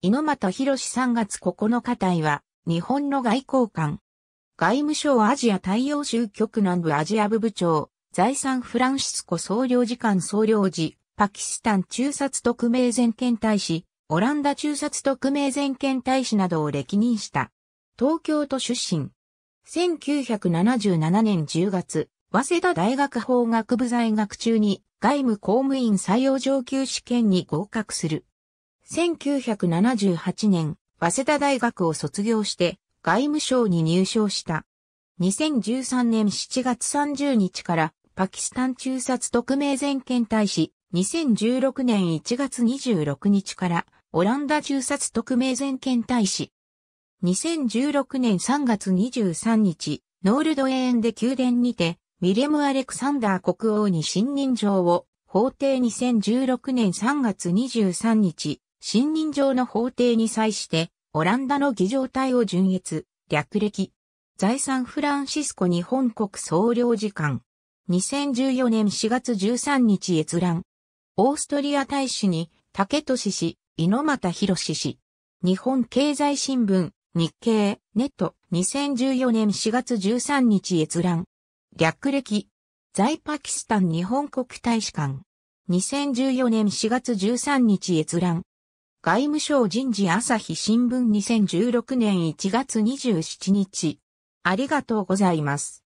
猪俣博3月9日隊は、日本の外交官。外務省アジア太陽州局南部アジア部部長、財産フランシスコ総領事館総領事、パキスタン中殺特命全権大使、オランダ中殺特命全権大使などを歴任した。東京都出身。1977年10月、早稲田大学法学部在学中に外務公務員採用上級試験に合格する。1978年、早稲田大学を卒業して外務省に入省した。2013年7月30日からパキスタン中殺特命全権大使、2016年1月26日からオランダ中殺特命全権大使。2016年3月23日、ノールドエーンで宮殿にて、ウィレム・アレクサンダー国王に信任状を、法廷2016年3月23日、信任状の法廷に際して、オランダの儀場隊を巡越、略歴。財産フランシスコ日本国総領事館。2014年4月13日閲覧。オーストリア大使に、竹俊氏、猪俣博氏。日本経済新聞、日経、ネット、2014年4月13日閲覧。略歴、在パキスタン日本国大使館。2014年4月13日閲覧。外務省人事朝日新聞2016年1月27日。ありがとうございます。